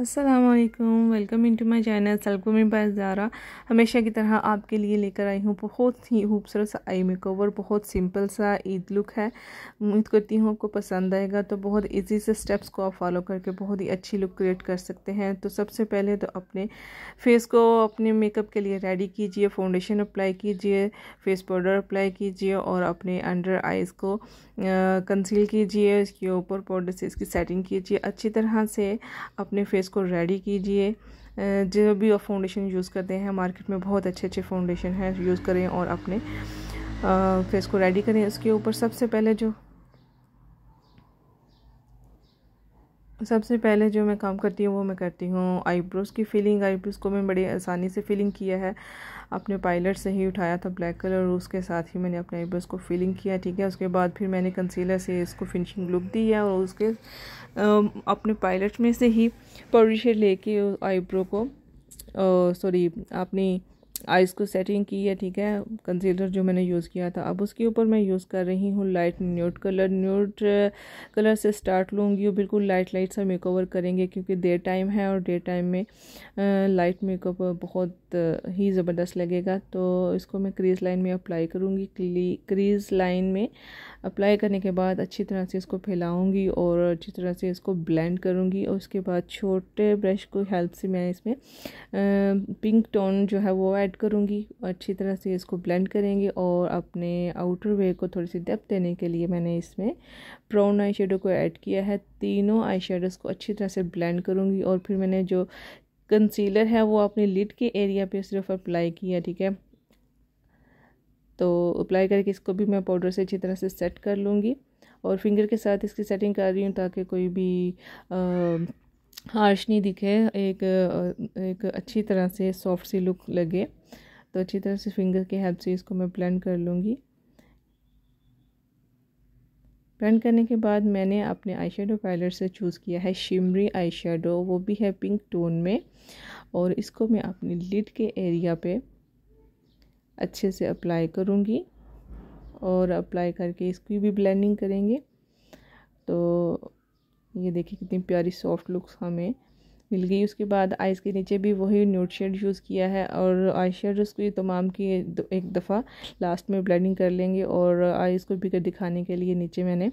Aslam welcome in to my channel सलकुम ज़ारा हमेशा की तरह आपके लिए लेकर आई हूँ बहुत ही खूबसूरत सा आई मेकओवर बहुत सिंपल सा ईद लुक है उम्मीद करती हूँ आपको पसंद आएगा तो बहुत इजी से स्टेप्स को आप फॉलो करके बहुत ही अच्छी लुक क्रिएट कर सकते हैं तो सबसे पहले तो अपने फेस को अपने मेकअप के लिए रेडी कीजिए फाउंडेशन अप्लाई कीजिए फेस पाउडर अप्लाई कीजिए और अपने अंडर आइज़ को कंसील कीजिए इसके ऊपर पाउडर से इसकी सेटिंग कीजिए अच्छी तरह से अपने फेस इसको रेडी कीजिए जो भी आप फाउंडेशन यूज़ करते हैं मार्केट में बहुत अच्छे अच्छे फाउंडेशन हैं यूज़ करें और अपने फेस को रेडी करें उसके ऊपर सबसे पहले जो सबसे पहले जो मैं काम करती हूँ वो मैं करती हूँ आईब्रोज़ की फिलिंग आईब्रोज़ को मैं बड़ी आसानी से फिलिंग किया है अपने पायलट से ही उठाया था ब्लैक कलर और उसके साथ ही मैंने अपने आईब्रोज़ को फिलिंग किया ठीक है उसके बाद फिर मैंने कंसीलर से इसको फिनिशिंग लुक दी है और उसके अपने पायलट में से ही पॉलिशर लेके आईब्रो को सॉरी अपनी आइज़ को सेटिंग की है ठीक है कंसीलर जो मैंने यूज़ किया था अब उसके ऊपर मैं यूज़ कर रही हूँ light nude colour nude colour से स्टार्ट लूँगी और बिल्कुल लाइट लाइट सा मेकओवर करेंगे क्योंकि डे टाइम है और डे टाइम में लाइट मेकअप बहुत ही ज़बरदस्त लगेगा तो इसको मैं क्रीज़ लाइन में अप्लाई करूँगी क्रीज़ लाइन में अप्लाई करने के बाद अच्छी तरह से इसको फैलाऊँगी और अच्छी तरह से इसको ब्लेंड करूँगी और उसके बाद छोटे ब्रश को हेल्प से मैं इसमें पिंक टोन जो है वो ऐड करूँगी अच्छी तरह से इसको ब्लेंड करेंगे और अपने आउटर वेयर को थोड़ी सी डेप्थ देने के लिए मैंने इसमें ब्राउन आई शेडो को ऐड किया है तीनों आई शेडोज़ को अच्छी तरह से ब्लेंड करूँगी और फिर मैंने जो कंसीलर है वो अपने लिड के एरिया पे सिर्फ अप्लाई किया ठीक है तो अप्लाई करके इसको भी मैं पाउडर से अच्छी तरह से सेट कर लूँगी और फिंगर के साथ इसकी सेटिंग कर रही हूँ ताकि कोई भी आ, हार्श नहीं दिखे एक एक अच्छी तरह से सॉफ्ट सी लुक लगे तो अच्छी तरह से फिंगर के हेल्प से इसको मैं ब्लेंड कर लूँगी ब्लेंड करने के बाद मैंने अपने आई शेडो पैलेट से चूज़ किया है शिमरी आई शेडो वो भी है पिंक टोन में और इसको मैं अपने लिड के एरिया पे अच्छे से अप्लाई करूँगी और अप्लाई करके इसकी भी ब्लेंडिंग करेंगे तो ये देखिए कितनी प्यारी सॉफ्ट लुक्स हमें मिल गई उसके बाद आइज़ के नीचे भी वही न्यूट शेड यूज़ किया है और आई शेड की तमाम की एक दफ़ा लास्ट में ब्लेंडिंग कर लेंगे और आइज़ को बिगर दिखाने के लिए नीचे मैंने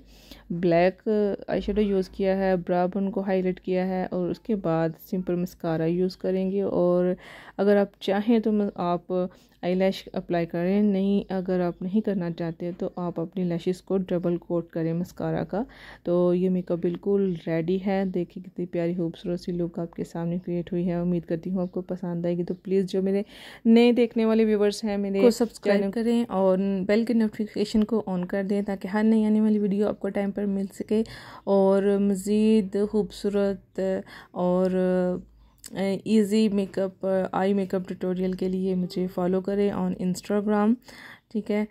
ब्लैक आई शेडो यूज़ किया है ब्राउन को हाईलाइट किया है और उसके बाद सिंपल मस्कारा यूज़ करेंगे और अगर आप चाहें तो आप आईलैश अप्लाई करें नहीं अगर आप नहीं करना चाहते तो आप अपनी लैशेस को डबल कोट करें मस्कारा का तो ये मेकअप बिल्कुल रेडी है देखिए कितनी प्यारी खूबसूरत सी लुक आपके सामने क्रिएट हुई है उम्मीद करती हूँ आपको पसंद आएगी तो प्लीज़ जो मेरे नए देखने वाले व्यूवर्स हैं मेरे को सब्सक्राइब करें और बेल के नोटिफिकेशन को ऑन कर दें ताकि हर नई आने वाली वीडियो आपको टाइम पर मिल सके और मज़ीद खूबसूरत और easy makeup eye makeup tutorial के लिए मुझे फॉलो करें ऑन इंस्टाग्राम ठीक है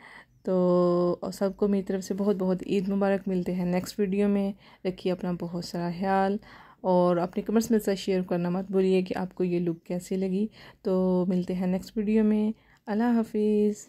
तो सबको मेरी तरफ से बहुत बहुत ईद मुबारक मिलते हैं नेक्स्ट वीडियो में रखिए अपना बहुत सारा ख्याल और अपने कमेंट्स में साथ शेयर करना मत भूलिए कि आपको ये लुक कैसी लगी तो मिलते हैं नेक्स्ट वीडियो में अल्लाह हाफिज़